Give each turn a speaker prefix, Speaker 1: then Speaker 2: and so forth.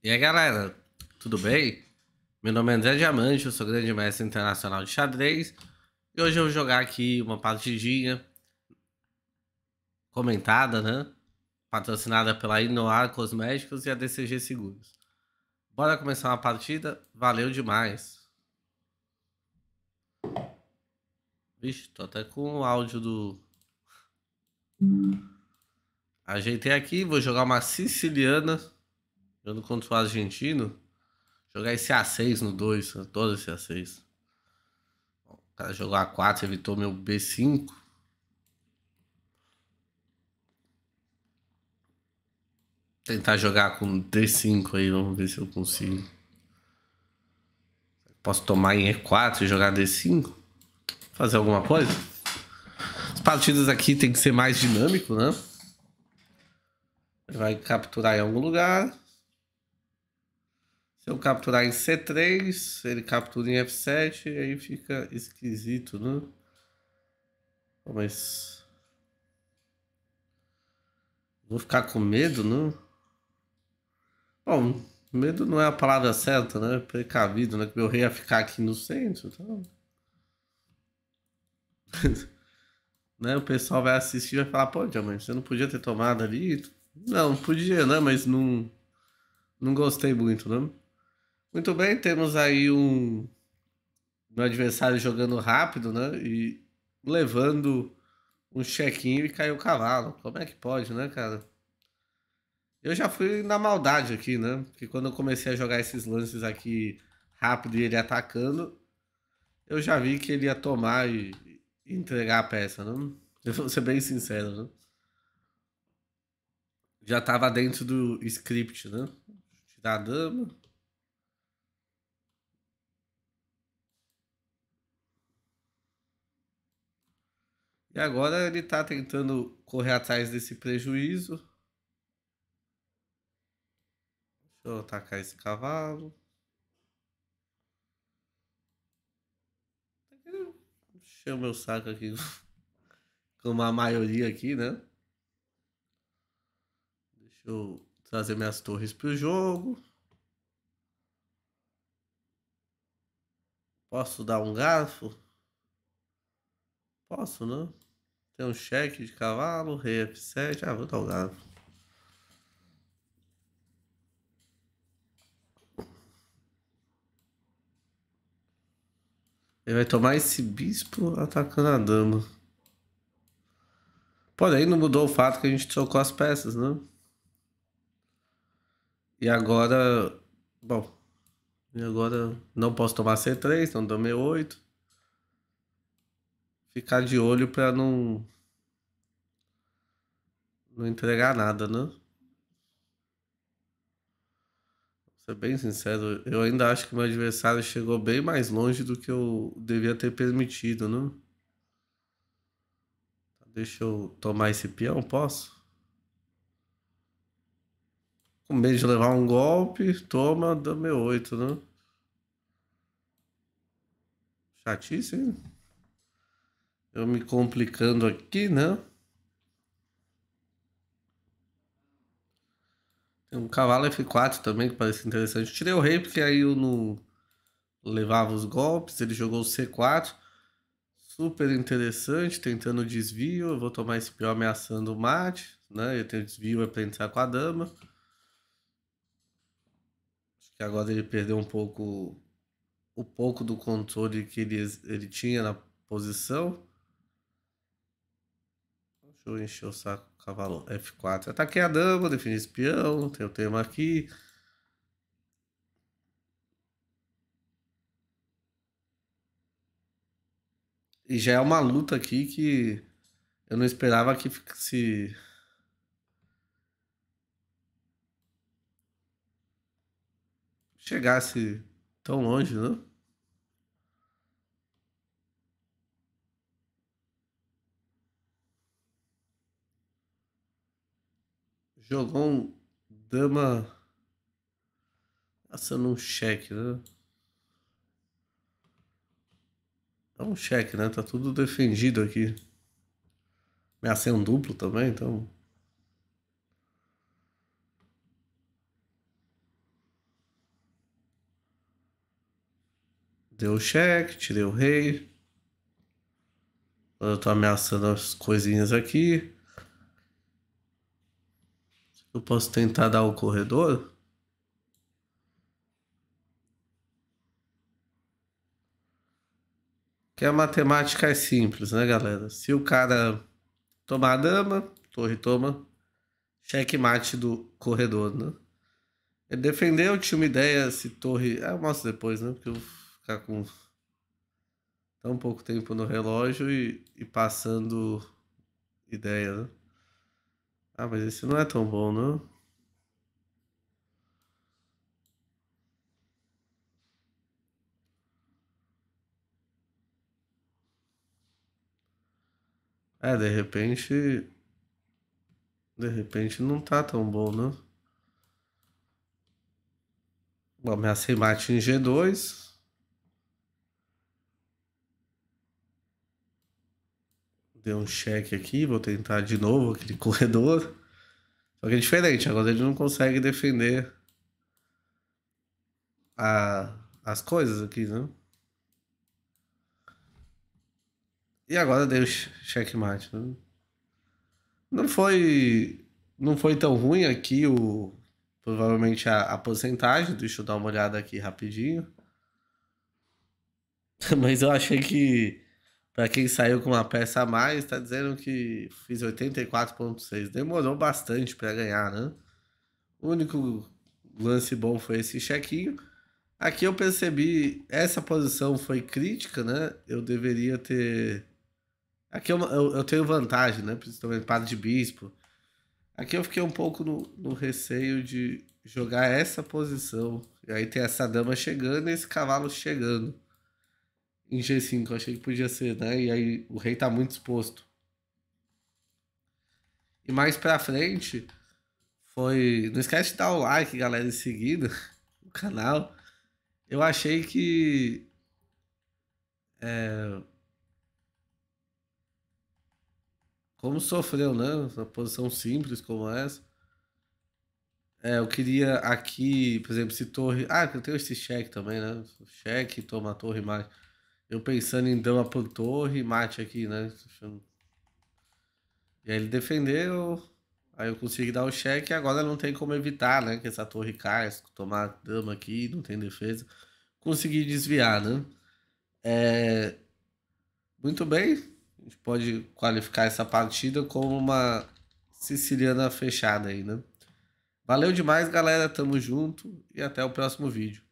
Speaker 1: E aí galera, tudo bem? Meu nome é André Diamante, eu sou grande mestre internacional de xadrez e hoje eu vou jogar aqui uma partidinha comentada, né? Patrocinada pela Inoar Cosméticos e a DCG Seguros. Bora começar uma partida, valeu demais! Vixe, tô até com o áudio do. Ajeitei aqui, vou jogar uma siciliana. Jogando contra o argentino, jogar esse A6 no 2, né? todo esse A6. O cara jogou A4, evitou meu B5. Tentar jogar com D5 aí, vamos ver se eu consigo. Posso tomar em E4 e jogar D5? Fazer alguma coisa? As partidas aqui tem que ser mais dinâmico, né? Vai capturar em algum lugar. Se então, eu capturar em C3, ele captura em F7, e aí fica esquisito, né? Mas... Vou ficar com medo, não? Né? Bom, medo não é a palavra certa, né? Precavido, né? Que meu rei ia ficar aqui no centro, então... né? O pessoal vai assistir e vai falar, pô, Diamante, você não podia ter tomado ali? Não, podia, né? Mas não... Não gostei muito, né? Muito bem, temos aí um meu adversário jogando rápido, né? E levando um chequinho e caiu o cavalo. Como é que pode, né, cara? Eu já fui na maldade aqui, né? Porque quando eu comecei a jogar esses lances aqui rápido e ele atacando, eu já vi que ele ia tomar e entregar a peça, né? Eu vou ser bem sincero, né? Já tava dentro do script, né? Tirar a dama. E agora ele está tentando correr atrás desse prejuízo. Deixa eu atacar esse cavalo. Encheu meu saco aqui como a maioria aqui, né? Deixa eu trazer minhas torres pro jogo. Posso dar um garfo? Posso, não? Né? Tem um cheque de cavalo, rei F7. Ah, vou dar o gado. Ele vai tomar esse bispo atacando a dama. Porém, não mudou o fato que a gente trocou as peças, né? E agora... Bom... E agora não posso tomar C3, então é tomei 8 ficar de olho para não não entregar nada, né? Vou ser bem sincero, eu ainda acho que meu adversário chegou bem mais longe do que eu devia ter permitido, né? Deixa eu tomar esse peão, posso? Com medo de levar um golpe, toma, dá meu oito, né? Chatice, hein? Eu me complicando aqui, né? Tem um cavalo F4 também que parece interessante. Tirei o rei porque aí eu não levava os golpes. Ele jogou o C4. Super interessante, tentando desvio. Eu vou tomar esse peão ameaçando o mate. Né? Eu tenho desvio, é pra entrar com a dama. Acho que agora ele perdeu um pouco o pouco do controle que ele, ele tinha na posição. Deixa eu encher o saco Cavalo F4. Ataquei tá a dama, defini esse peão. Tem o tema aqui. E já é uma luta aqui que eu não esperava que se chegasse tão longe, não? Né? jogou um dama passando um cheque, né? É um cheque, né? Tá tudo defendido aqui. Ameacei é um duplo também, então. Deu o cheque, tirei o rei. Eu tô ameaçando as coisinhas aqui. Eu posso tentar dar o corredor? Que a matemática é simples, né, galera? Se o cara tomar a dama, torre toma, checkmate do corredor, né? Ele é defendeu, tinha uma ideia se torre... Ah, eu mostro depois, né? Porque eu vou ficar com tão pouco tempo no relógio e, e passando ideia, né? Ah, mas esse não é tão bom, não? É, de repente. De repente não tá tão bom, né? Bom, ameacei mate em G2. deu um cheque aqui, vou tentar de novo aquele corredor. Só que é diferente, agora ele não consegue defender a, as coisas aqui, né? E agora deu checkmate. Né? Não foi não foi tão ruim aqui o provavelmente a, a porcentagem, deixa eu dar uma olhada aqui rapidinho. Mas eu achei que para quem saiu com uma peça a mais, tá dizendo que fiz 84.6. Demorou bastante para ganhar, né? O único lance bom foi esse chequinho. Aqui eu percebi, essa posição foi crítica, né? Eu deveria ter... Aqui eu, é eu, eu tenho vantagem, né? Principalmente para de bispo. Aqui eu fiquei um pouco no, no receio de jogar essa posição. E aí tem essa dama chegando e esse cavalo chegando em G5. Eu achei que podia ser, né? E aí o rei tá muito exposto. E mais pra frente foi. Não esquece de dar o like, galera, em seguida. O canal. Eu achei que. É... Como sofreu, né? Uma posição simples como essa. É, eu queria aqui, por exemplo, se torre. Ah, eu tenho esse cheque também, né? Cheque, toma torre mais. Eu pensando em dama por torre, mate aqui, né? E aí ele defendeu, aí eu consegui dar o cheque e agora não tem como evitar, né? Que essa torre caia, tomar dama aqui, não tem defesa. Consegui desviar, né? É... Muito bem, a gente pode qualificar essa partida como uma siciliana fechada aí, né? Valeu demais, galera. Tamo junto e até o próximo vídeo.